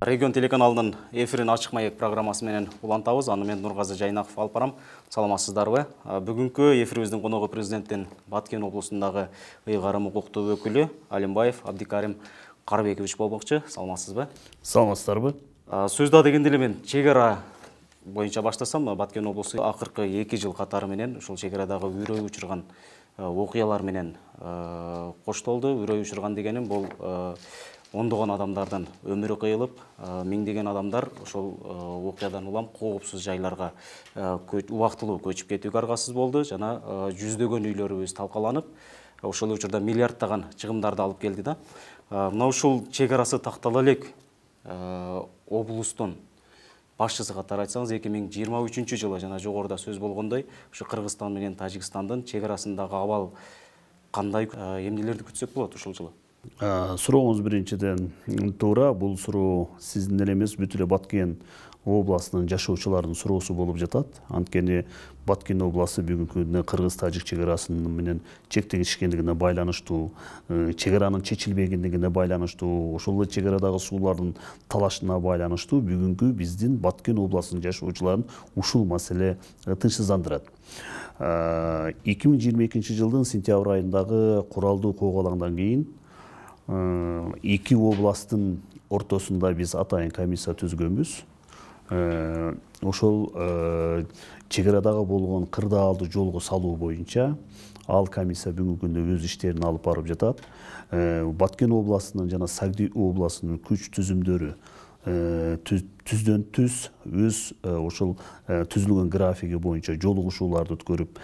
регион телеканалының эфирин ачык маек программасы менен улантабыз аны мен нургазы жайнаков алып барам саламатсыздарбы бүгүнкү эфирибиздин коногу президенттен баткен облусундагы ыйгарым укуктуу өкілі алимбаев абдикарим карыбекович болмокчу саламатсызбы саламатсыздарбы сөздө дегенде эле мен чек ара боюнча баштасам баткен облусу акыркы эки жыл катары менен ушул чек арадагы окуялар менен коштолду ондаған адамдардан өмірі қиылып ә, меңдеген адамдар ошол окуядан улам коопсуз жайларга убактылуу көчүп кетүүгө аргасыз болды жана жүздөгөн үйлөрүбүз талкаланып ошол учурда миллиарддаган чыгымдарды алып келди да мына ушул чек арасы тактала элек облустун башчысы айтсаңыз эки миң жыйырма үчүнчү жылы жана жогоруда сөз болгондой ушу кыргызстан менен тажикстандын чек арасындагы абал кандай эмнелерди күтсөк болот жылы ә, э, біріншіден биринчиден туура бул суроо сиздин эле эмес баткен обласының жашоочуларынын суроосу болуп жатат анткени баткен обласы бүгүнкү күндө кыргыз тажик чек менен чектегишкендигине байланыштуу э, чек аранын чечилбегендигине байланыштуу ошол эле чек арадагы суулардын талашына байланыштуу бүгүнкү биздин баткен областынын жашоочуларын ушул маселе э, тынчсыздандырат эки миң жыйырма экинчи жылдын сентябрь айындагы куралдуу коогалаңдан кийин эки областтын ортосунда биз атайын комиссия түзгөнбүз э, ошол э, чек арадагы болгон кырдаалды жолго салуу боюнча ал комиссия бүгүнкү күндө өз иштерин алып барып жатат э, баткен областынын жана сагди областынын күч түзүмдөрү түздөн түз өз ошол түзүлгөн графиги боюнча жолугушууларды өткөрүп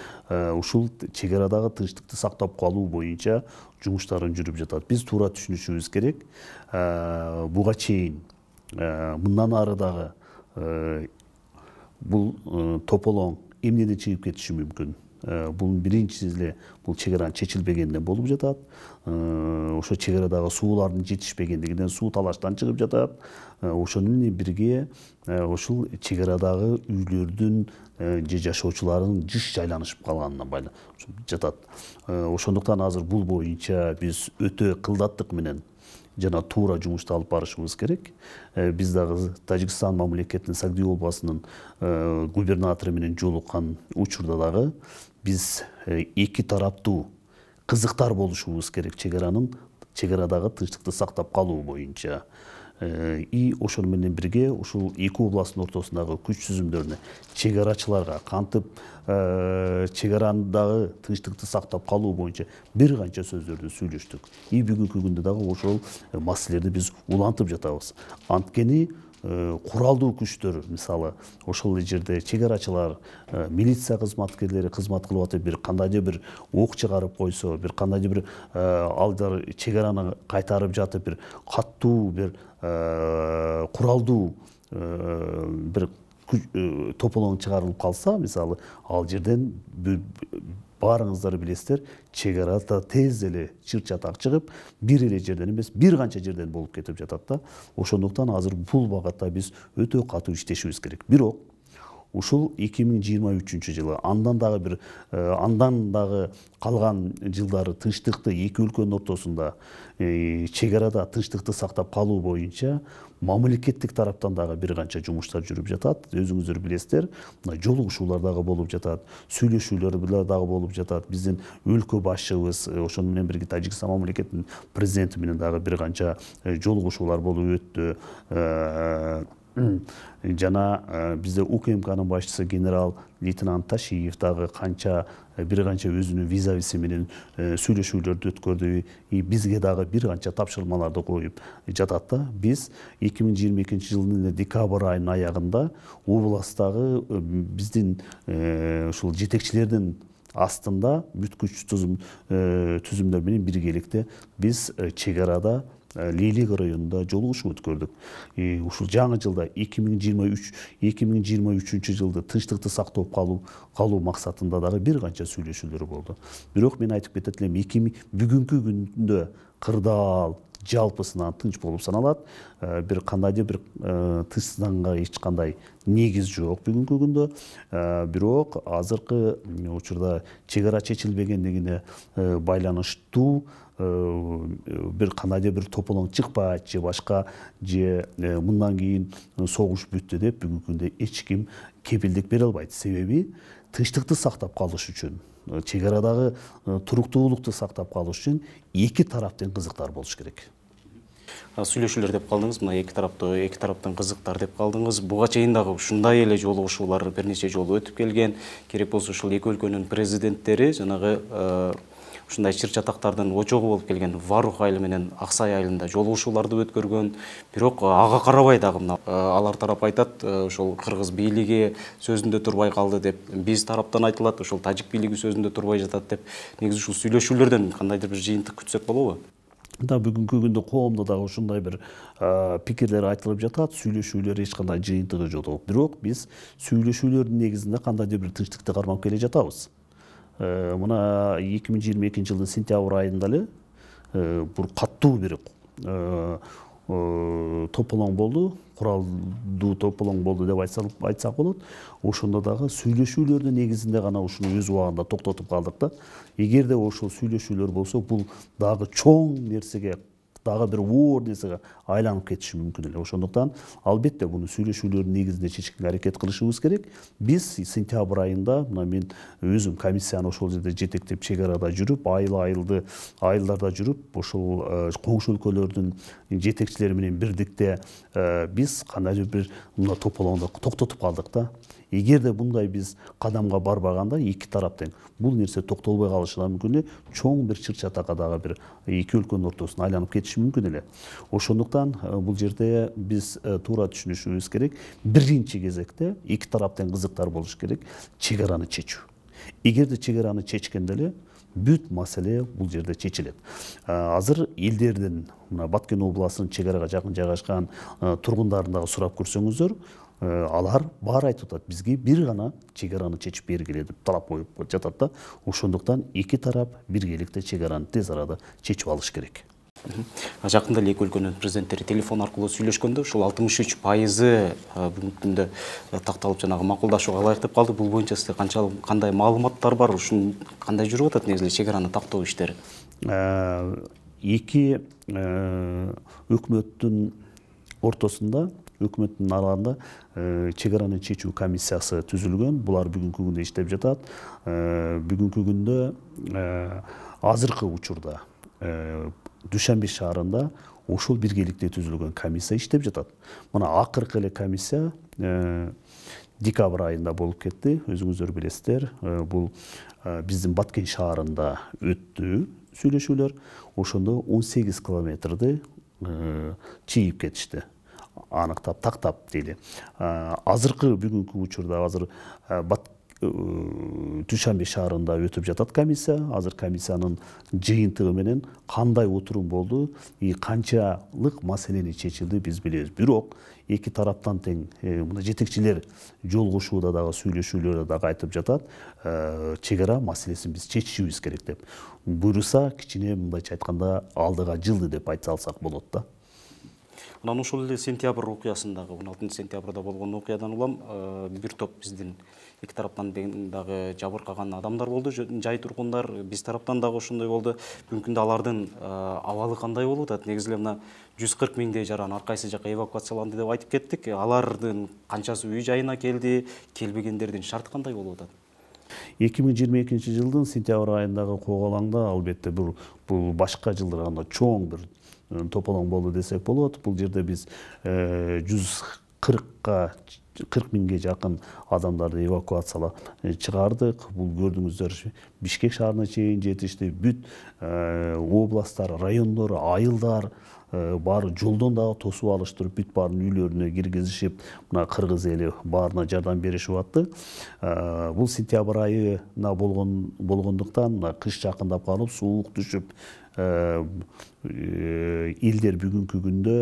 ушул чек арадагы тынчтыкты сактап калуу боюнча жумуштарын жүрүп жатат биз туура түшүнүшүбүз керек буга чейин мындан ары дагы бул тополоң эмнеден чыгып кетиши мүмкүн бул биринчи эле бул чек аранын чечилбегенден болуп жатат ошо чек арадагы суулардын жетишпегендигинен суу талаштан чыгып жатат ошону менен бирге ушул чек арадагы үйлөрдүн же жашоочулардын жыш жайланышып калганына жатат ошондуктан азыр бул боюнча биз өтө кылдаттык менен жана туура жумушту алып барышыбыз керек биз дагы тажикстан мамлекетинин сагдиы губернатору менен жолуккан учурда дагы биз эки e, тараптуу кызыктар болушубуз керек чек аранын чек арадагы тынчтыкты сактап калуу боюнча и ошону менен бирге ушул эки областтын ортосундагы күч түзүмдөрүнө чек арачыларга кантип чек тынчтыкты сактап калуу боюнча бир канча сөздөрдү сүйлөштүк и бүгүнкү күндө дагы ошол маселелерди биз улантып жатабыз анткени куралдуу э, күчтөр мисалы ошол эле жерде чек арачылар э, милиция кызматкерлери кызмат кылып атып бир кандайдыр бир ок чыгарып койсо бир кандайдыр бир э, алдар чек араны кайтарып жатып бир каттуу бир куралдуу бир тополоң чыгарылып калса мисалы ал жерден баарыңыздар билесиздер чек арада тез эле чыр чатак чыгып бир эле жерден эмес бир канча жерден болуп кетип жатат да ошондуктан азыр бул багытта биз өтө катуу иштешибиз керек бирок ушул эки миң жыйырма үчүнчү жылы андан дагы бир э, андан дагы калган жылдары тынчтыкты эки өлкөнүн ортосунда э, чек арада тынчтыкты сактап калуу боюнча мамлекеттик тараптан дагы бир канча жумуштар жүрүп жатат өзүңүздөр билесиздер мына жолугушуулар дагы болуп жатат сүйлөшүүлөр дагы болуп жатат биздин өлкө башчыбыз э, ошону менен бирге тажикстан мамлекетинин президенти менен дагы бир канча э, жолугушуулар болуп өттү э, жана э, бизде укмкнын башчысы генерал лейтенант ташиев дагы канча э, бир канча өзүнүн визависи менен э, сүйлөшүүлөрдү өткөрдү и бизге дагы бир канча тапшырмаларды коюп жатат да биз эки миң жыйырма экинчи жылдын декабрь айынын аягында областтагы биздин ушул жетекчилердин астында бүткүч түзүмдөр менен биргеликте биз чек арада Э, лейлек районунда жолугушуу өткөрдүк ушул жаңы жылда 2023 миң жыйырма үч жылды тынчтыкты сактап калуу максатында дагы бир канча сүйлөшүүлөр болду бирок мен айтып кетет элем эки бүгүнкү күндө кырдаал жалпысынан тынч болып саналады э, бір қандайды бір э, тынчсызданга эч кандай негиз жок бүгүнкү күндө бирок азыркы учурда чек ара чечилбегендигине байланыштуу Э, бир кандайдыр бир тополоң чыкпайт же башка же э, мындан кийин согуш бүттү деп бүгүнкү күндө эч ким кепилдик бере албайт себеби тынчтыкты сактап калыш үчүн э, чек арадагы туруктуулукту сактап калыш үчүн эки тарап тең кызыктар болуш керек сүйлөшүүлөр деп калдыңыз мына эки тарапты эки тараптан кызыктар деп калдыңыз буга чейин дагы ушундай эле жолугушуулар бир нече жолу өтүп келген керек болсо ушул эки өлкөнүн президенттери жанагы ушундай чыр чатактардын очогу болуп келген варух айылы менен ак сай айылында жолугушууларды өткөргөн бирок ага карабай дагы мына алар тарап айтат ошол кыргыз бийлиги сөзүндө турбай калды деп биз тараптан айтылат ошол тажик бийлиги сөзүндө турбай жатат деп негизи ушул сүйлөшүүлөрдөн кандайдыр бир жыйынтык күтсөк болобу да бүгүнкү күндө коомдо дагы ушундай бир пикирлер айтылып жатат сүйлөшүүлөр эч кандай жыйынтыгы жок бирок биз сүйлөшүүлөрдүн негизинде кандайдыр бир тынчтыкты кармап келе жатабыз Э, мына 2022 жылдың жыйырма экинчи жылдын сентябрь айында эле э, э, болды, катуу бир тополоң болду куралдуу тополоң болду деп айтсак болот ошондо дагы сүйлөшүүлөрдүн негизинде гана ушуну өз убагында токтотуп калдык да эгерде ошол сүйлөшүүлөр болсо бул дагы чоң нерсеге дагы бир оор нерсеге айланып кетиши мүмкүн эле ошондуктан албетте буну сүйлөшүүлөрдүн негизинде чечкенге аракет кылышыбыз керек биз сентябрь айында мына мен өзүм комиссияны ошол жерде жетектеп чек арада жүрүп айыл айылды айылдарда жүрүп ошол э, коңшу өлкөлөрдүн жетекчилери менен бирдикте э, биз кандайдыр бир мына тополоңду токтотуп калдык да егер де бұндай біз қадамға барбағанда екі тарап бұл нерсе тоқталбай қалышы да мүмкін чоң бир чыр чатакка дагы бир эки өлкөнүн ортосуна айланып кетиши мүмкүн эле ошондуктан э, бул жерде биз э, туура түшүнүшүбүз керек биринчи кезекте эки тарап тең кызыктар болуш керек чек араны чечүү эгерде чек араны чечкенде эле бүт маселе бул жерде чечилет э, азыр элдердин мына баткен областынын чек арага жакын жайгашкан дагы сурап көрсөңүздөр алар баары айтып атат бизге бир гана чек араны чечип бергиле деп талап коюп жатат да ошондуктан эки тарап биргеликте чек араны тез арада чечип алыш керек жакында эле эки өлкөнүн президенттери телефон аркылуу сүйлөшкөндө ушул алтымыш үч пайызы э, бүгүнкү күндө э, такталып жанагы макулдашууга ылайык деп калды бул боюнча сизде кандай маалыматтар бар ушун кандай жүрүп атат негизи эле чек араны тактоо иштери э, эки өкмөттүн ортосунда өкмөттүн араларында чек араны чечүү комиссиясы түзүлгөн булар бүгүнкү күндө иштеп жатат бүгүнкү күндө азыркы учурда душанбе шаарында ошол биргеликте түзүлгөн комиссия иштеп жатат мына акыркы эле комиссия декабрь айында болуп кетти өзүңүздөр билесиздер бул биздин баткен шаарында өттү сүйлөшүүлөр ошондо он сегиз километрди чийип кетишти аныктап тактап дейли ә, азыркы бүгүнкү учурда азыр ә, ә, душанбе шаарында өтүп жатат комиссия азыр комиссиянын жыйынтыгы менен кандай отурум болду и канчалык маселени чечилди биз билебиз бирок эки тараптан тең э, мына жетекчилер жолугушууда дагы сүйлөшүүлөрдө дагы айтып жатат э, чек ара маселесин биз чечишибиз керек деп буюрса кичине мындайча айтканда алдыга жылды деп айта алсак болот да мынанын ошол эле сентябрь окуясындагы он алтынчы сентябрда болгон окуядан улам э, бир топ биздин эки тараптан дагы жабыркаган адамдар болду жай тургундар биз тараптан дагы ошондой болду бүгүнкү күндө алардын э, абалы кандай болуп атат негизи эле мына жүз кырк миңдей жаран ар кайсы жака эвакуацияланды деп айтып кеттик э, алардын канчасы үй жайына келди келбегендердин шарты кандай болуп атат эки миң жыйырма экинчи жылдын сентябрь айындагы көгө албетте бул башка чоң бир тополоң болду десек болот бул жерде биз э, жүз кыркка кырк миңге жакын адамдарды эвакуациялап э, чыгардык бул көрдүңүздөр бишкек шаарына чейин жетишти бүт э, областтар райондор айылдар баары жолдон дагы тосуп алыштырып бүт баарын үйлөрүнө киргизишип мына кыргыз эли баарына жардам беришип атты бул сентябрь айына болгон болгондуктан мына кыш жакындап калып суук түшүп элдер бүгүнкү күндө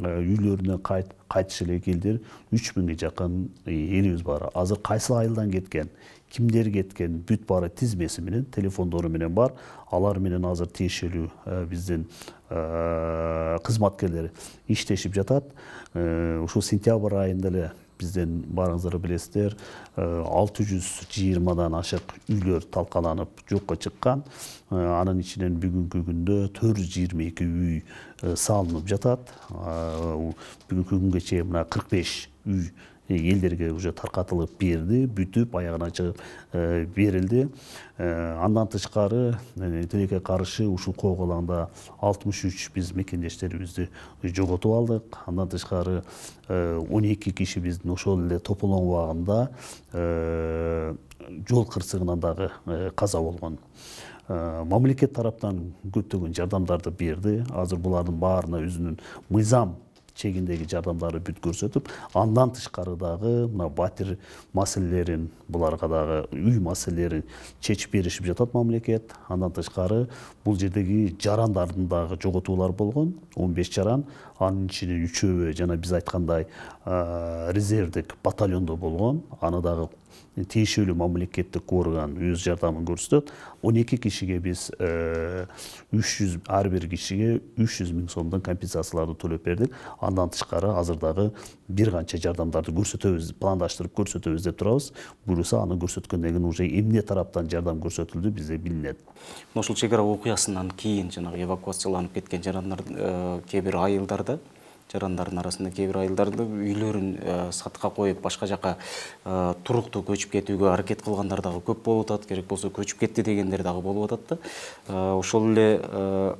үйлөрүнө кайтыш элек элдер үч миңге жакын элибиз бар азыр кайсыл айылдан кеткен кимдер кеткен бүт баары тизмеси менен телефондору менен бар алар менен азыр тиешелүү биздин кызматкерлер иштешип жатат ушул сентябрь айында эле бізден барыңыздар білесіздер 620-дан э, ашық үйлер талқаланып жоққа шыққан э, анын ішінен бүгінгі күндө 422 үй э, салынып жатат бүгінгі күнге чейин мына 45 үй Елдерге уже таркатылып берди бүтүп аягына э, берілді. берилди э, андан тышкары э, тилекке каршы ушул кок алаңда алтымыш үч биз мекендештерибизди жоготуп алдык андан тышкары он эки киши биздин ошол эле тополоң убагында жол кырсыгынан дагы каза болгон мамлекет тараптан көптөгөн жардамдарды берди азыр булардын баарына өзүнүн мыйзам чегиндеги жардамдары бүт көрсөтүп андан дагы мына батир маселелерин буларга дагы үй маселелерин чечип беришип жатат мамлекет андан тышкары бул жердеги жарандардын дагы жоготуулары болгон он беш жаран анын ичинен үчөөбү жана биз айткандай резервдик батальондо болгон аны дагы тиешелүү мамлекеттик орган өз жардамын көрсөтөт он эки кишиге биз э, үч жүз ар бир кишиге үч жүз миң сомдон компенсацияларды төлөп бердик андан тышкары азыр дагы бир канча жардамдарды көрсөтөбүз пландаштырып көрсөтөбүз деп турабыз буюрса аны көрсөткөндөн кийин уже эмне тараптан жардам көрсөтүлдү бизде билинет мына ушул чек ара окуясынан кийин жанагы эвакуацияланып кеткен жарандар э, кээ бир айылдарда жарандардын арасында кээ бир айылдарды үйлөрүн э, сатка коюп башка жака э, туруктуу көчүп кетүүгө аракет кылгандар дагы көп болуп атат керек болсо көчүп кетти дегендер дагы болуп атат да э, ошол эле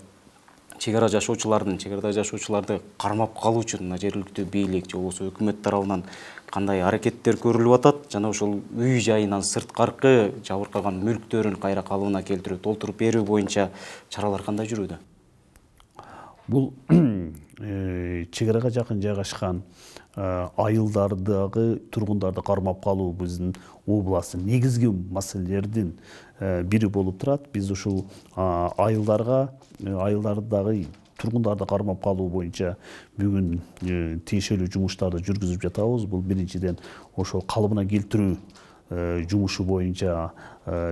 чек ара жашоочулардын чек арада жашоочуларды кармап калуу үчүнмын а жергиликтүү бийлик же болбосо өкмөт тарабынан кандай аракеттер көрүлүп атат жана ошол үй жайынан сырткаркы жабыркаган мүлктөрүн кайра калыбына келтирүү толтуруп берүү боюнча чаралар кандай жүрүүдө бул Э, чегараға жақын жайгашкан э, айылдардагы тургундарды кармап калуу биздин областтын негизги маселелердин э, бири болуп турат биз ушул айылдарга айылдардагы тұрғындарды қармап қалу бойынша бүгін тиешелүү жұмыстарды жүргізіп жатабыз бұл биринчиден ошол қалыбына келтіру жумушу боюнча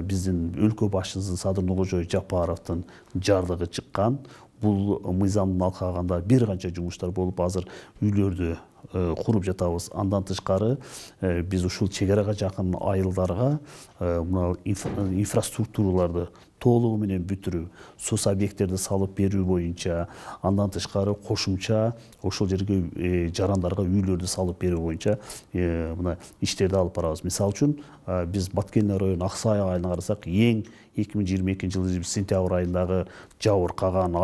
биздин өлкө башчысы садыр нуркожоев жапаровдун жарлыгы чыккан бұл мыйзамдын алкагында бир канча жумуштар болуп азыр үйлөрдү куруп э, жатабыз андан тышкары э, биз ушул чек арага жакын айылдарга э, мына инфраструктураларды менен бүтүрүү сос объекттерді салып беру боюнча андан тышкары кошумча ошол жерге жарандарга үйлөрдү салып берүү боюнча мына иштерди алып барабыз мисалы үчүн биз баткенден району ак сай айылына карасак эң эки миң жыйырма экинчи жылы сентябрь айындагы жабыр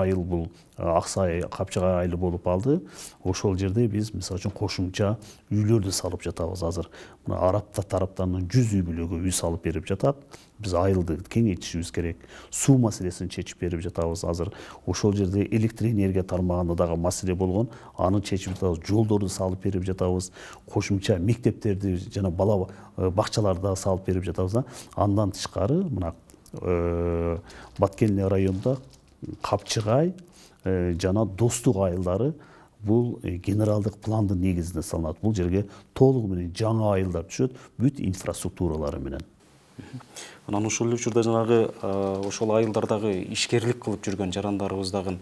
айыл бул ак сай капчыгай айылы болуп алды ошол жерде биз мисалы үчүн кошумча үйлөрдү салып жатабыз азыр мына арабта тараптан жүз үй бүлөгө үй салып берип жатат биз айылды кеңейтишибиз керек суу маселесин чечип берип жатабыз азыр ошол жерде электр энергия тармагында дагы маселе болгон аны чечип жатабыз жолдорду салып берип жатабыз кошумча мектептерди жана бала э, бакчаларды дагы салып берип жатабыз да андан тышкары мына э, баткелине районунда капчыгай э, жана достук айылдары бул генералдык пландын негизинде салынат бул жерге толугу менен жаңа айылдар түшөт бүт инфраструктуралары менен анан ушул эле учурда жанагы ошол айылдар дагы ишкерлик кылып жүргөн жарандарыбыз дагы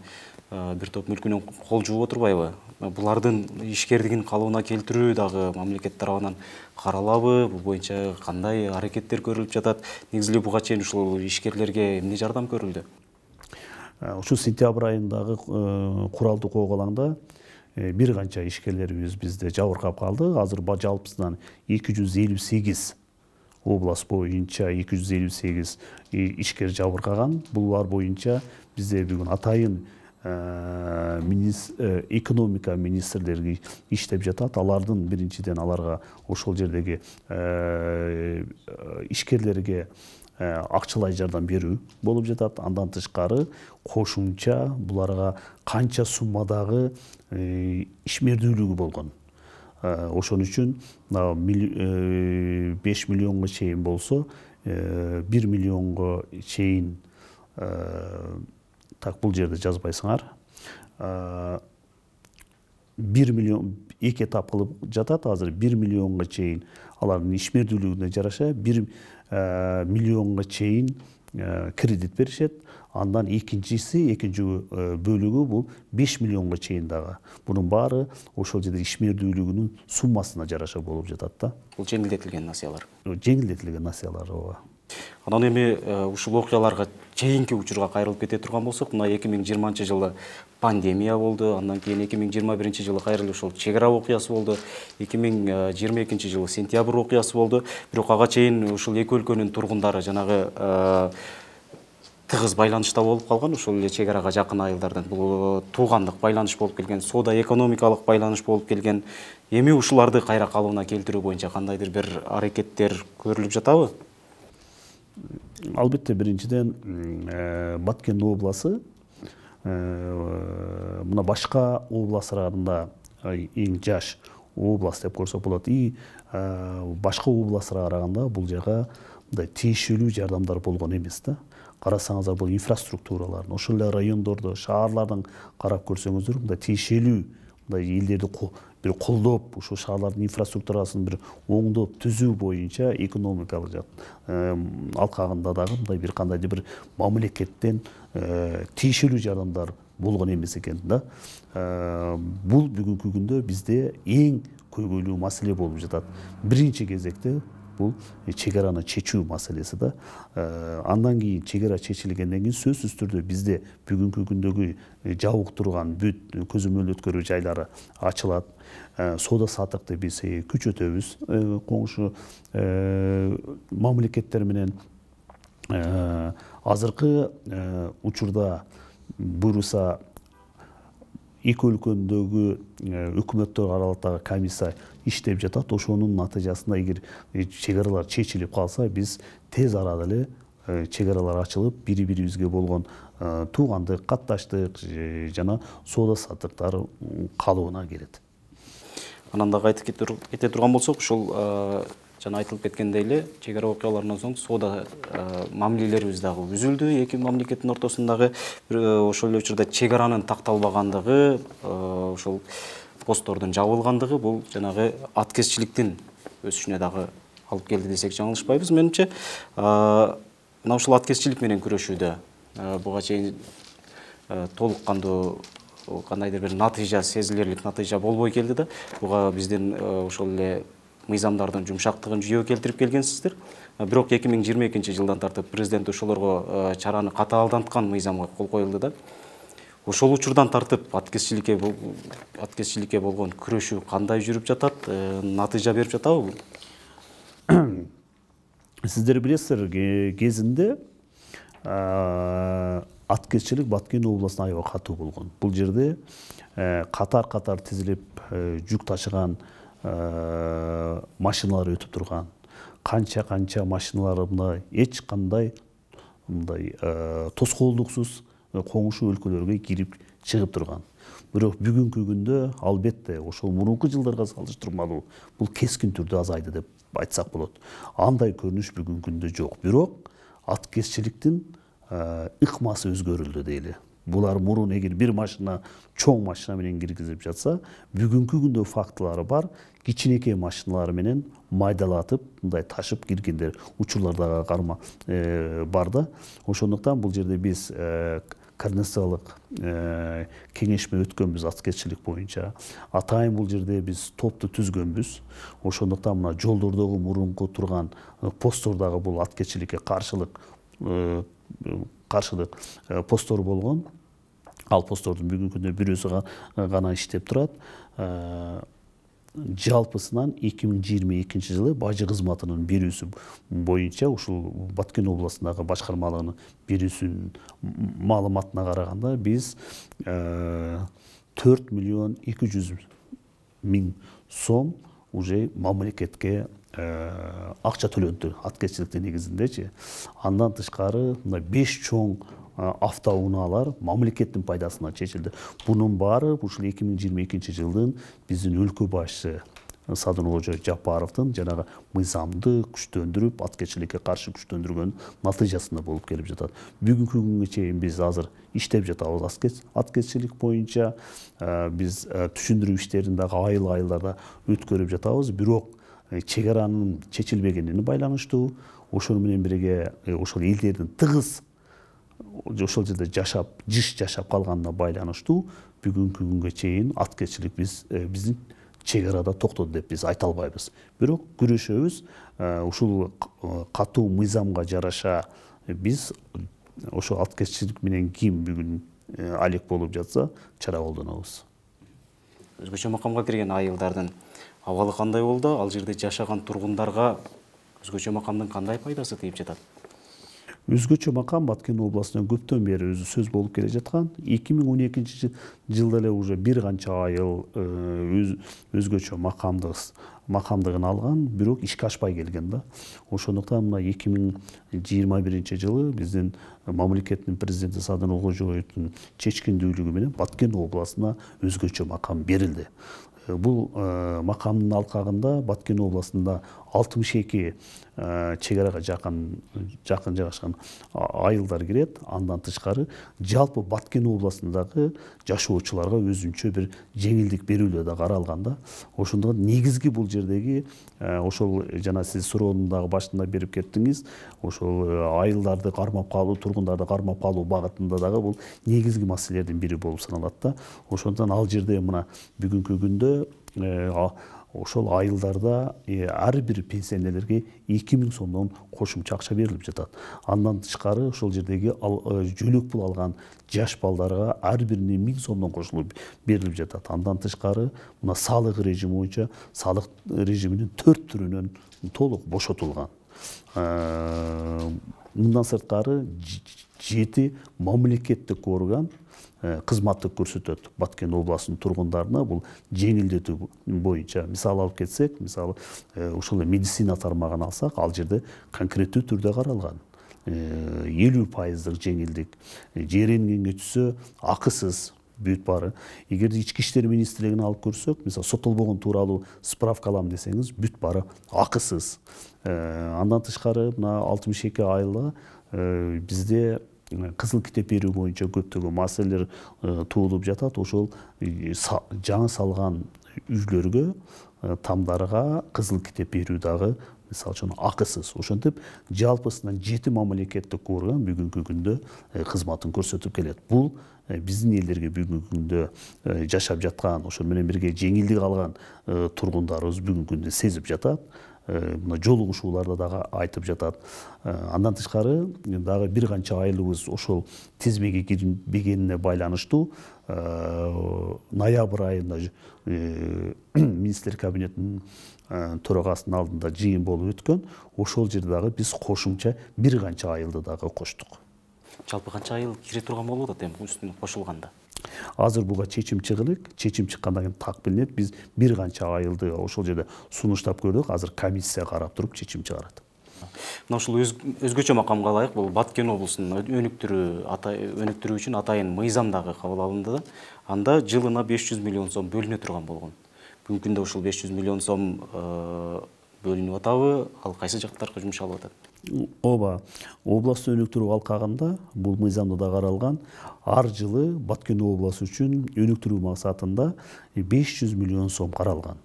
бир топ мүлкүнөн кол жууп отурбайбы булардын ишкердигин калыбына келтирүү дагы мамлекет тарабынан каралабы бул боюнча кандай аракеттер көрүлүп жатат негизи эле буга чейин ушул ишкерлерге эмне жардам көрүлдү э, ушул сентябрь айындагы э, куралдуу алаңда э, бир канча ишкерлерибиз бизде жабыркап калды азыр жалпысынан эки жүз элүү сегиз Облас боюнча 258 ишкер жабыркаган булар боюнча бизде бүгүн атайын э, э, экономика министрлери иштеп жатат алардын биринчиден аларга ошол жердеги э, ишкерлерге акчалай жардам берүү болуп жатат андан тышкары кошумча буларга канча суммадагы ишмердүүлүгү болгон ошон үчүн беш миллионго чейин болсо бир миллионго чейин так бул жерде жазбайсыңар бир миллион эки этап кылып жатат азыр бир миллионго чейин алардын ишмердүүлүгүнө жараша бир миллионго чейин кредит беришет андан экинчиси экинчи бөлүгү бул беш миллионго чейин дагы мунун баары ошол жерде ишмердүүлүгүнүн суммасына жараша болуп жатат да бул жеңилдетилген насыялар жеңилдетилген насыялар ооба анан эми ушул окуяларга чейинки учурга кайрылып кете турган болсок мына эки миң жыйырманчы жылы пандемия болду андан кийин эки миң жыйырма биринчи жылы эле ушул чек ара окуясы болду эки миң жыйырма экинчи жылы сентябрь окуясы болду бирок ага чейин ушул эки өлкөнүн тургундары жанагы тығыз байланышта болып қалған ошол эле шекараға жақын айылдардан бұл э, туғандық байланыш болып келген сода экономикалық байланыш болып келген эми ушуларды кайра калыбына келтирүү боюнча кандайдыр бир аракеттер көрүлүп жатабы албетте биринчиден э, баткен областы э, мына башка областтарында эң жаш область деп көрсөк болот и башка областарга караганда бул жака мындай тиешелүү жардамдар болгон эмес да карасаңыздар бул инфраструктураларын ошол эле райондорду шаарлардын карап көрсөңүздөр мындай тиешелүү мындай элдерди бир колдоп ушул шаарлардын инфраструктурасын бир оңдоп түзүү боюнча экономикалык жак э, алкагында дагы мындай бир кандайдыр бир мамлекеттен э, тиешелүү жардамдар болгон эмес экен да э, бул бүгүнкү күндө бизде эң көйгөйлүү маселе болуп жатат биринчи кезекте бұл шекараны чечүү маселеси да андан кийин ара чечилгенден кийин сөзсүз түрдө бизде бүгүнкү күндөгү жабык турган бүт көзөмөл өткөрүү жайлары ачылат соода саттыкты биз күчөтөбүз коңшу мамлекеттер менен азыркы учурда буюрса эки өлкөдөгү өкмөттөр аралыктагы комиссия иштеп жатат ошонун натыйжасында эгер чек аралар чечилип калса биз тез арада эле чек аралар ачылып бири бирибизге болгон туугандык катташтык жана соода саттыктар калыбына келет анан дагы айтып кете турган болсок ушул жана айтылып кеткендей эле чек ара окуяларынан соң соода э, мамилелерибиз дагы үзүлдү эки мамлекеттин ортосундагы э, ошол эле учурда чек аранын такталбагандыгы э, ошол посттордун жабылгандыгы бул жанагы аткезчиликтин өсүшүнө дагы алып келди десек жаңылышпайбыз менимче мына ушул аткезчилик менен күрөшүүдө буга чейин толук кандуу кандайдыр бир натыйжа сезилерлик натыйжа болбой келди да буга биздин ошол эле мыйзамдардын жумшактыгын жүйөгө келтирип келгенсиздер э, бирок эки миң жыйырма экинчи жылдан тартып президент ошолорго э, чараны катаалданткан мыйзамга кол коюлду да ошол учурдан тартып аткезчиликке аткезчиликке болгон күрөшүү кандай жүрүп жатат э, натыйжа берип жатабы сиздер билесиздер кезинде аткезчилик баткен областына аябай катуу болгон бул жерде катар катар тизилип жүк ташыган Э, машиналар өтіп тұрған қанша қанша машиналар мына ешқандай мындай ә, тосқауылдықсыз э, қоңшы өлкөлөргө кирип шығып тұрған бирок бүгінгі күндө албетте ошол мурунку жылдарга салыштырмалуу бул кескин түрдө азайды деп айтсак болот андай көрүнүш бүгүнкү күндө жок бирок аткезчиликтин ыкмасы өзгөрүлдү дейли булар мурун эгер бир машина чоң машина менен киргизип жатса бүгүнкү күндө фактылары бар кичинекей машиналар менен майдалатып мындай ташып киргендер учурларда карма бар да ошондуктан бул жерде биз координациялык кеңешме өткөнбүз аскерчилик боюнча атайын бул жерде биз топту түзгөнбүз ошондуктан мына жолдордогу мурунку турган посттордагы бул аткерчиликке каршылык каршылык э, постор болған, ал посттордун бүгүнкү күндө бирөөсү э, ғана іштеп тұрады э, жалпысынан 2022 жылы бажы кызматынын берүүсү бойынша ушул баткен областындагы башкармалыгынын берүүсүнүн маалыматына қарағанда біз төрт миллион 200 жүз миң сом уже мамлекетке акча төлөдү аткезчиликтин негизиндечи андан тышкары мына беш чоң автоунаалар мамлекеттин пайдасына чечилди бунун баары ушул эки миң жыйырма экинчи жылдын биздин өлкө башчы садыр жапаровдун жанагы мыйзамды күчтөндүрүп аткезчиликке каршы күчтөндүргөнүн натыйжасында болуп келип жатат бүгүнкү күнгө чейин биз азыр иштеп жатабыз аткезчилик боюнча биз түшүндүрүү иштерин дагы айыл айылдарда өткөрүп жатабыз бирок чек аранын чечилбегенине байланыштуу ошону менен бирге ошол элдердин тыгыз ошол жерде жашап жыш жашап калганына байланыштуу бүгүнкү күнгө чейин аткерчилик биз биздин чек арада токтоду деп биз айта албайбыз бирок күрөшөбүз ушул катуу мыйзамга жараша биз ошо аткерчилик менен ким бүгүн алек болуп жатса чара колдонобуз өзгөчө макамга кирген айылдардын абалы қандай болды ал жерде жашаған тұрғындарға өзгөчө макамдын кандай пайдасы тийип жатат өзгөчө макам баткен областынан көптөн бери өзү сөз болуп келе жаткан эки миң он экинчи жылда эле уже бир канча айыл э, өзгөчө макамдыгын алган бирок ишке ашпай келген да ошондуктан мына эки миң жыйырма биринчи жылы биздин мамлекеттин президенти садыр огожоевдун чечкиндүүлүгү менен баткен областына өзгөчө макам берилди бұл мақамның алқағында баткен облысында 62 э, чегараға жақын жақын жайгашкан айылдар кирет андан тышкары жалпы баткен областындагы жашоочуларга өзүнчө бир жеңилдик берүүлөр да каралган да ошондуктан негизги бул жердеги ошол жана сиз суроонун дагы башында берип кеттиңиз ошол айылдарды кармап калуу тургундарды кармап калуу багытында дагы бул негизги маселелердин бири болуп саналат да ошондуктан ал жерде мына бүгүнкү күндө э, ошол айылдарда э, ар бир пенсионерлерге эки миң сомдон кошумча акча берилип жатат андан тышкары ошол жердеги э, жөлөк пул алган жаш балдарга ар бирине миң сомдон кошулуп берилип жатат андан тышкары мына салык режими боюнча салык режиминин төрт түрүнөн толук бошотулган э, мындан сырткары жети мамлекеттик орган қызматты көрсетеді баткен обласының тұрғындарына бұл жеңілдету бойынша Мисал алып кетсек мысалы ошол медицина тармағын алсақ ал жерде конкреттүү түрде қаралған элүү пайыздық жеңілдік жер рентгенге түссе акысыз бүт бары эгерде ички иштер министрлигин алып көрсөк мисалы соттолбогон тууралуу справка алам десеңиз бүт бары акысыз андан тышкары мына алтымыш эки бизде қызыл китеп берүү боюнча көптөгөн маселелер туылып жатат ошол жаңы салған үйлөргө тамдарга қызыл китеп берүү дагы мисалы үчүн акысыз ошентип жалпысынан жети мамлекеттик орган бүгүнкү күндө кызматын көрсөтүп келет бул биздин элдерге бүгүнкү күндө жашап жаткан ошол менен бирге жеңилдик алган тургундарыбыз бүгүнкү күндө сезип жатат Э, мына жолугушууларда дагы айтып жатат э, андан тышкары э, дагы бир канча айылыбыз ошол тизмеге кирбегенине байланыштуу ноябрь айында министрлер кабинетинин төрагасынын алдында жыйын болуп өткөн ошол жерде дагы биз кошумча бир канча айылды дагы коштук жалпы канча айыл кире турган болуп атат эми үстүнө кошулганда азыр буга чечим чыгылык чечим чыккандан кийин так билинет биз бир канча айылды ошол жерде сунуштап көрдүк азыр комиссия карап туруп чечим чыгарат мына ушул өзгөчө макамга ылайык бул баткен облусунун өнүктүрүү өнүктүрүү үчүн атайын мыйзам дагы кабыл алынды да анда жылына беш жүз миллион сом бөлүнө турган болгон бүгүнкү күндө ушул беш жүз миллион сом бөлініп атабы ал қайсы жактарга жумшалып атат ооба областты өнүктүрүү алкагында бул мыйзамда да каралган ар жылы баткен областы үчүн өнүктүрүү максатында 500 миллион сом каралган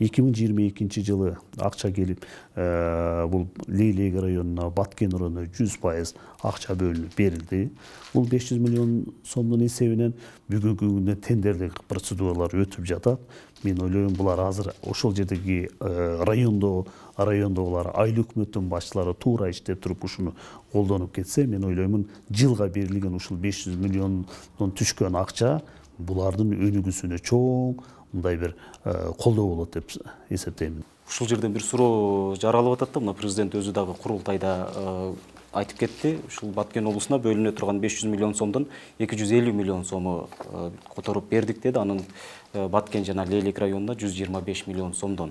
2022 жылы акча келип э, бул лейлек районуна баткен районуна жүз пайыз акча бөлүнүп берилди бул 500 миллион сомдун эсебинен бүгүнкү күндө тендердик процедуралар өтүп жатат мен ойлойм булар азыр ошол жердеги э, райондо райондогулар айыл өкмөттүн башчылары туура иштеп туруп ушуну колдонуп кетсе мен ойлоймун жылга берилген ушул беш жүз миллиондон түшкөн акча булардын өнүгүүсүнө чоң мындай бир колдоо э, болот деп эсептейм ушул жерден бир суроо жаралып атат да мына президент өзү дагы курултайда э, айтып кетти ушул баткен облусуна бөлүнө турган беш жүз миллион сомдон эки жүз элүү миллион сому которуп э, бердик деди анын баткен жана лейлек районуна жүз жыйырма беш миллион сомдон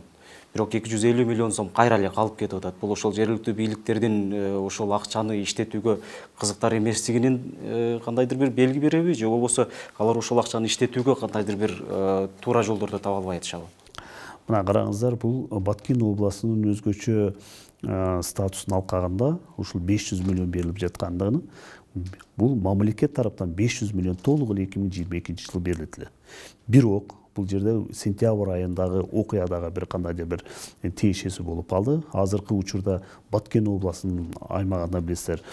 бирок эки жүз элүү миллион сом кайра эле калып кетип атат бул ошол жергиликтүү бийликтердин э, ошол акчаны иштетүүгө кызыктар эместигинин э, кандайдыр бир белги береби же болбосо алар ошол акчаны иштетүүгө кандайдыр бир э, туура жолдорду таба албай атышабы мына караңыздар бул баткен областынын өзгөчө статусун алкагында ушул беш жүз миллион берилип жаткандыгын бул мамлекет тараптан беш жүз миллион толук эле эки миң жыйырма экинчи жылы берилет эле бирок бұл жерде сентябрь айындағы окуядағы бір қандай да бир тиешеси болуп калды азыркы учурда баткен облысының аймағында білесіздер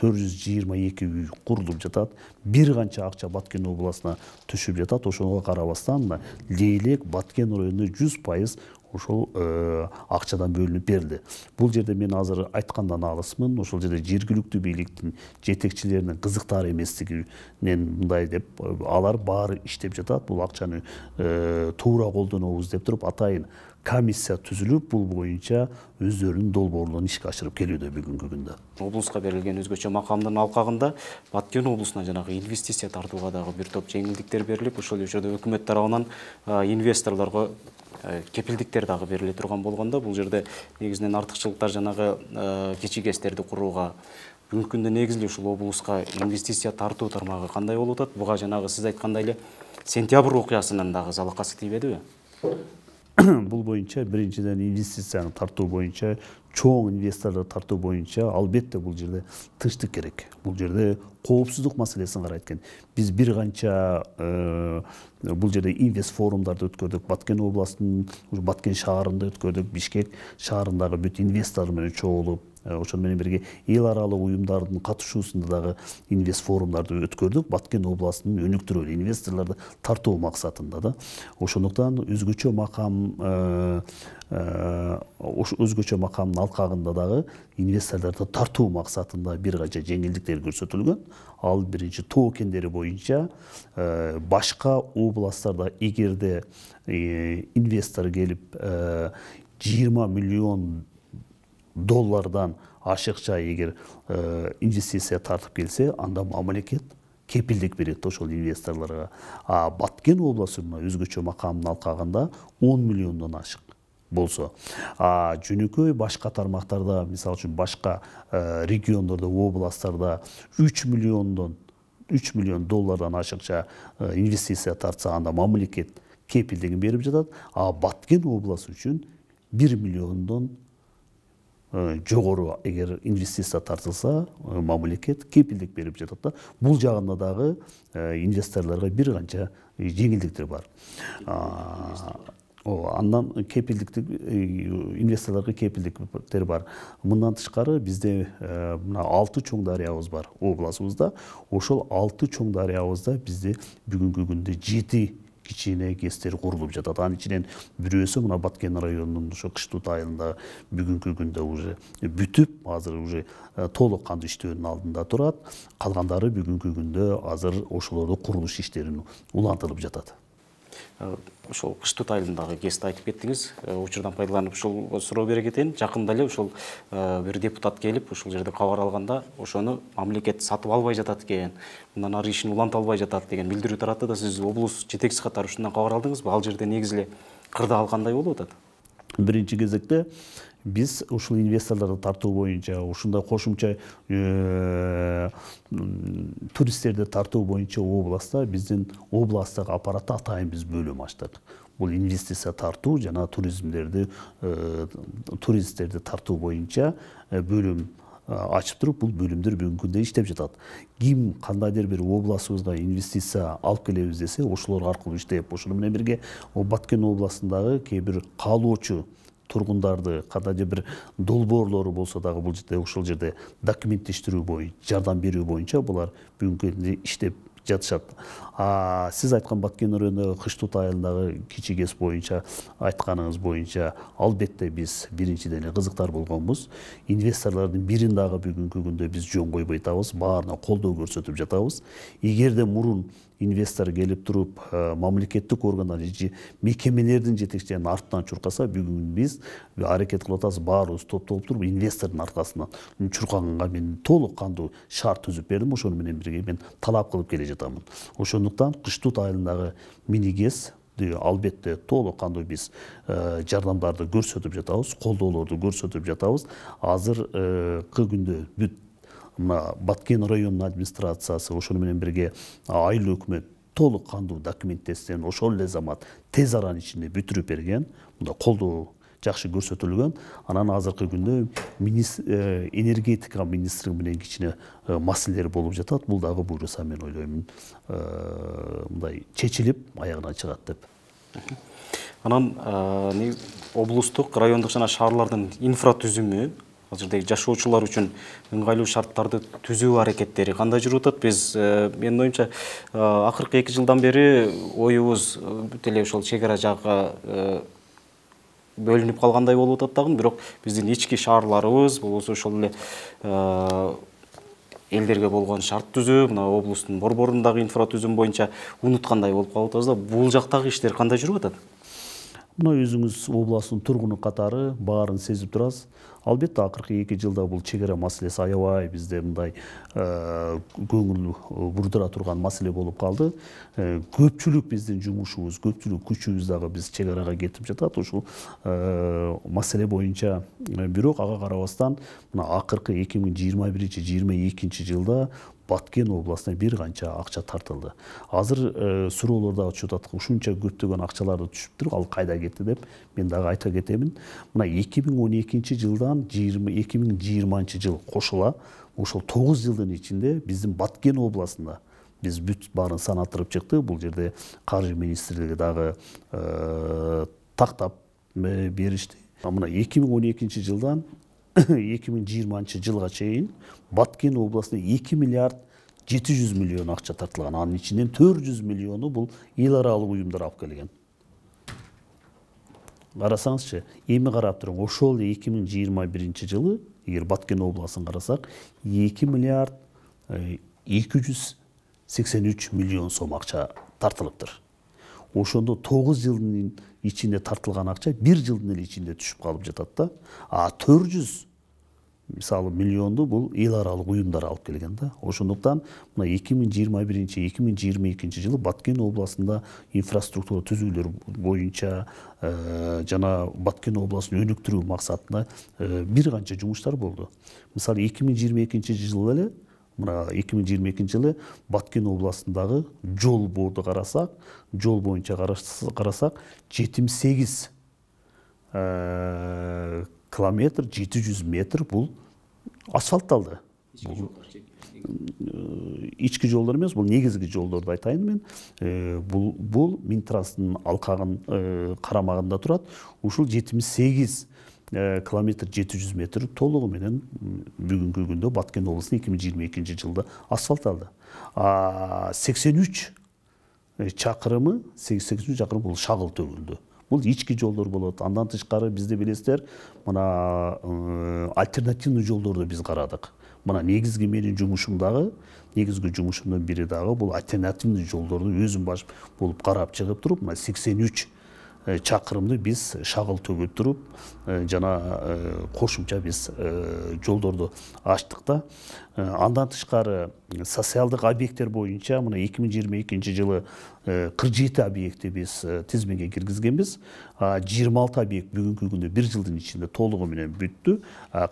төрт жүз жыйырма эки үй курулуп жатат бир канча акча баткен облысына түшүп жатат ошого карабастан мына лейлек баткен районуна жүз пайыз ошол э, акчадан бөлүнүп берилди бул жерде мен азыр айткандан алысмын ошол жерде жергиликтүү бийликтин жетекчилеринин кызыктары эместигинен мындай деп э, алар баары иштеп жатат бул акчаны э, туура колдонобуз деп туруп атайын комиссия түзүлүп бул боюнча өздөрүнүн долбоорлорун ишке ашырып келүүдө бүгүнкү күндө облуска берилген өзгөчө макамдын алкагында баткен облусуна жанагы инвестиция тартууга дагы бир топ жеңилдиктер берилип ошол эле учурда өкмөт тарабынан инвесторлорго Э, кепілдіктер дағы беріле тұрған болғанда бұл жерде негізінен артықшылықтар жанағы э, кечегестерді құруға құруға негізілі үшіл облысқа инвестиция тарту тармағы қандай болуп бұға жанағы сіз айтқандайлы эле сентябрь окуясынын дагы залакасы тийбедиби бул боюнча биринчиден инвестицияны тартуу боюнча чоң инвесторлорду тартуу боюнча албетте бұл жерде тынчтык керек бұл жерде коопсуздук маселесин карайт экен біз бир канча бул жерде инвест форумдарды өткөрдүк баткен областынын баткен шаарында өткөрдүк бишкек шаарындагы бүт инвесторлор менен чогулуп Э, ошон менен бирге эл аралык уюмдардын катышуусунда дагы инвест форумдарды өткөрдүк баткен областынын өнүктүрүү инвесторлорду тартуу максатында да ошондуктан өзгөчө макам э, э, өзгөчө макамдын алкагында дагы инвесторлорду тартуу максатында бир канча жеңилдиктер көрсөтүлгөн ал биринчи тоо кендери боюнча башка областтарда эгерде инвестор келип жыйырма миллион доллардан ашықша егер ә, инвестиция тартып келсе анда мамлекет кепілдік береді ошол инвесторлорго а баткен областы мына өзгөчө макамын алкагында он миллиондон ашык болсо а жөнөкөй башка тармактарда мисалы үчүн башка ә, э, региондордо областтарда үч миллиондон үч миллион доллардан ашыкча э, инвестиция тартса анда мамлекет кепилдигин берип жатат а баткен облусу үчүн бир миллиондон жогору егер инвестиция тартылса мамлекет кепілдік берип жатат да бул жагында дагы инвесторлорго бир канча жеңилдиктер бар ооба андан кепилдикти инвесторлорго кепилдиктер бар мындан тышкары бизде мына алты чоң дарыябыз бар областыбызда ошол алты чоң дарыябызда бизде бүгүнкү күндө жети кичине кестер курулуп жатат анын ичинен бирөөсү мына баткен районунун ошо кыштуу айылында бүгүнкү күндө уже бүтүп азыр уже э, толук кандуу иштөөнүн алдында турат калгандары бүгүнкү күндө азыр ошолорду курулуш иштерин улантылып жатат ошол кыштыт айылындагы кезди айтып кеттиңиз учурдан э, пайдаланып ушул суроо бере кетейин жакында эле ушул э, бир депутат келип ушул жерде кабар алганда ошону мамлекет сатып албай жатат экен мындан ары ишин уланта албай жатат деген билдирүү таратты да сиз облус жетекчиси катары ушундан кабар алдыңызбы ал жерде негизи эле кырдаал кандай болуп атат биринчи кезекте биз ушул инвесторлорду тартуу боюнча ушундай кошумча э, туристтерди тартуу боюнча областта биздин областтагы аппаратта атайын биз бөлүм ачтык бул инвестиция тартуу жана туризмдерди э, туристтерди тартуу боюнча э, бөлүм ачып туруп бул бөлүмдөр бүгүнкү күндө иштеп жатат ким кандайдыр бир областыбызга инвестиция алып келебиз десе ошолор аркылуу иштеп ошону менен бирге баткен областындагы кээ бир тургундарды кандайдыр бір долбоорлору болса дагы бұл жерде ушул жерде документтештирүү боюнча жардам берүү боюнча булар бүгүнкү күндө иштеп жатышат ә, сіз айтқан баткен рыногы кыштут айылындагы кес боюнча айтканыңыз боюнча албетте биз биринчиден эле кызыктар болгонбуз инвесторлордун бирин дагы бүгүнкү күндө биз жөн койбой атабыз баарына колдоо көрсөтүп жатабыз эгерде мурун инвестор келип туруп мамлекеттик органдар же мекемелердин жетекчилеринин артынан чуркаса бүгүн биз аракет кылып атабыз баарыбыз топтолуп туруп инвестордун аркасынан чуркаганга мен толук кандуу шарт түзүп бердим ошону менен бирге мен талап кылып келе жатамын ошону сондықтан қыштут айлындағы минигез албетте толыққанды біз жардамдарды көрсөтүп жатабыз колдоолорду көрсетіп жатабыз азыр қы күндө бүт мына баткен районунун администрациясы ошону менен бирге айыл өкмөт толук кандуу документтерин ошол эле замат тез аранын ичинде бүтүрүп берген мындай колдоо жакшы көрсөтүлгөн анан азыркы күндө э, энергетика министрлиги менен кичине э, маселелер болуп жатат бул дагы буюрса мен ойлоймун э, мындай чечилип аягына чыгат деп анан облустук райондук жана шаарлардын инфратүзүмү азырдагы жашоочулар үчүн ыңгайлуу шарттарды түзүү аракеттери кандай жүрүп атат биз менин оюмча акыркы эки жылдан бери оюбуз бүт эле ошол чек ара жагга бөлүнүп калгандай болуп атат дагы бирок биздин ички шаарларыбыз болбосо ошол эле э, элдерге болгон шарт түзүү мына облустун борборундагы инфра түзүм боюнча унуткандай болуп калып атабыз да бул жактагы иштер кандай жүрүп атат мына өзіңіз обласының тұрғыны қатары барын сезіп тұрасыз албетте акыркы екі жылда бұл чегері маселеси аябай бизде мындай э, көңүл э, бурдура турган маселе болуп калды көпчүлүк э, биздин жумушубуз көпчүлүк күчүбүз дагы биз чек арага кетип жатат ушул маселе боюнча бирок ага карабастан мына акыркы эки миң жылда баткен областына бир канча акча тартылды азыр ә, суроолорда атат ушунча көптөгөн акчаларды түшүп ал кайда кетти деп мен дагы айта кетемин мына 2012 жылдан 2020 эки жыл кошула ошол тогуз жылдын ичинде биздин баткен областында биз бүт баарын санаттырып чыктык Бұл жерде каржы министрлиги дагы тақтап э, тактап э, беришти мына эки жылдан 2020 жылға чейин баткен областына 2 миллиард 700 миллион акча тартылган анын ичинен 400 миллиону бул эл аралык уюмдар алып келген карасаңызчы эми карап туруң ошол 2021 жылы эгер баткен областын карасак эки миллиард эки миллион сом акча тартылыптыр ошондо тогуз жылдын ичинде тартылган акча бир жылдын эле ичинде түшүп калып жатат да а төрт жүз мисалы миллионду бул эл аралык уюмдар алып келген да ошондуктан мына эки миң жыйырма биринчи эки миң жыйырма экинчи жылы баткен областында инфраструктура түзүүлөр боюнча э, жана баткен областын өнүктүрүү максатында э, бир канча жумуштар болду мисалы эки миң жыйырма экинчи жылы эле мына эки миң жыйырма экинчи жылы баткен жол борды қарасақ жол боюнча карасак жетимиш сегиз э, километр жети жүз метр бұл асфальтталды бул ички жолдор эмес бул негизги жолдорду айтайын мен э, бұл бул минтранстын алкагын э, карамагында турат ушул жетимиш сегиз километр 700 метр менен бүгінгі күндө баткен жыйырма 2022 жылда асфальтталды а 83 чақырымы, үч чакырым бұл шағыл төгілді бұл ички жолдор болот андан тышкары бизде билесиздер мына альтернативный жолдорду биз карадык мына негизги менин дагы негизги жумушумдун бири дагы бул альтернативный жолдорду өзүм баш болуп карап чыгып туруп мына сексен үч Э, чакырымды биз э, шагыл төгүп туруп э, жана кошумча биз жолдорду ачтык да андан тышкары социалдык объекттер боюнча мына эки миң жыйырма экинчи жылы кырк жети объектти биз тизмеге киргизгенбиз жыйырма алты объект бүгүнкү күндө бир жылдын ичинде толугу менен бүттү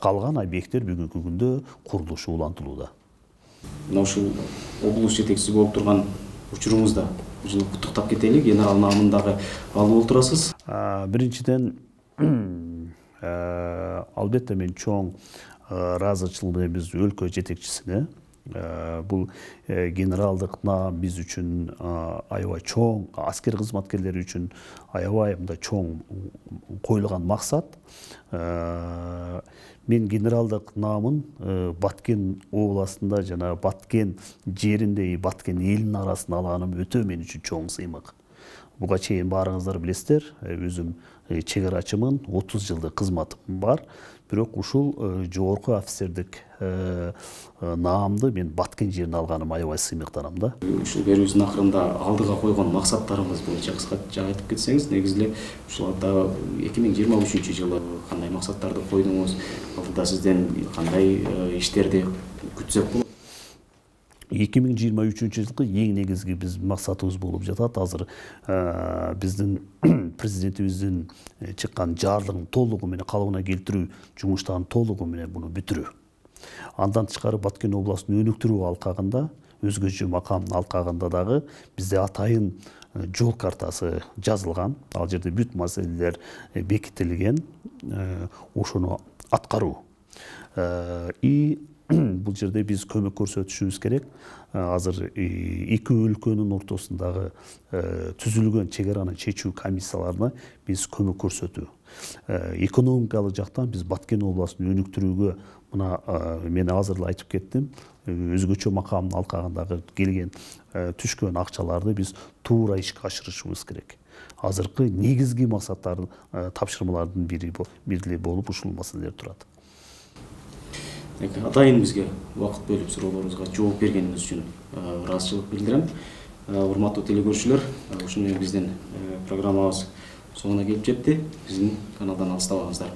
калган объекттер бүгүнкү күндө курулушу улантылууда мына ушул облус жетекчиси болуп турган учуруңузда өзүн куттуктап кетелик генерал наамындагы алып отурасыз биринчиден э, албетте мен чоң ыраазычылыгы э, биз өлкө жетекчисине э, бул генералдык наам биз үчүн аябай чоң аскер кызматкерлери үчүн аябай мындай чоң коюлган максат мен генералдық намын э, баткен обласында жана баткен жерінде баткен елін арасында алғаным өте мен үшін чоң сыймық буга чейин баарыңыздар билесиздер э, өзім чек э, арачымын отуз жылдык кызматым бар бирок ушул э, жогорку офицердик э, э, наамды мен баткен жерін алганыма аябай сыймыктанам да ушул берүүбүздүн акырында алдыга койгон мақсаттарымыз боюнча кыскача айтып кетсеңиз негизи эле ушул эки миң жыйырма жылы кандай максаттарды койдуңуз алдыда сизден кандай иштерди күтсөк болот 2023 жылғы ең негізгі біз мақсатымыз болып жатады азыр ә, біздің президентіміздің шыққан жарлығын толығымен қалауына келтіру жұмыстарын толығымен бұны бітіру андан тышқары баткен обласын өнүктүрүү алкагында өзгөчө макам алкагында дагы бизде атайын жол картасы жазылған ал жерде бүт маселелер бекітілген ошону аткаруу и бұл жерде біз көмек көрсетішіміз керек ә, азыр екі өлкөнүн ортосундагы ә, түзүлгөн араны чечүү комиссияларына биз көмөк көрсөтүү ә, экономикалык жактан биз баткен областын өнүктүрүүгө мына мен азыр эле айтып кеттим өзгөчө макамдын алкагындагы келген түшкөн акчаларды биз туура ишке ашырышыбыз керек азыркы негизги максаттар тапшырмалардын бири болуп ушул маселелер турат атайын бізге уақыт бөліп сұрауларыңызға жауап бергеніңіз үшін разышылық білдіремін урматтуу телекөрүүчүлөр ушуну менен биздин программабыз соңуна келип жетти биздин каналдан алыстабаңыздар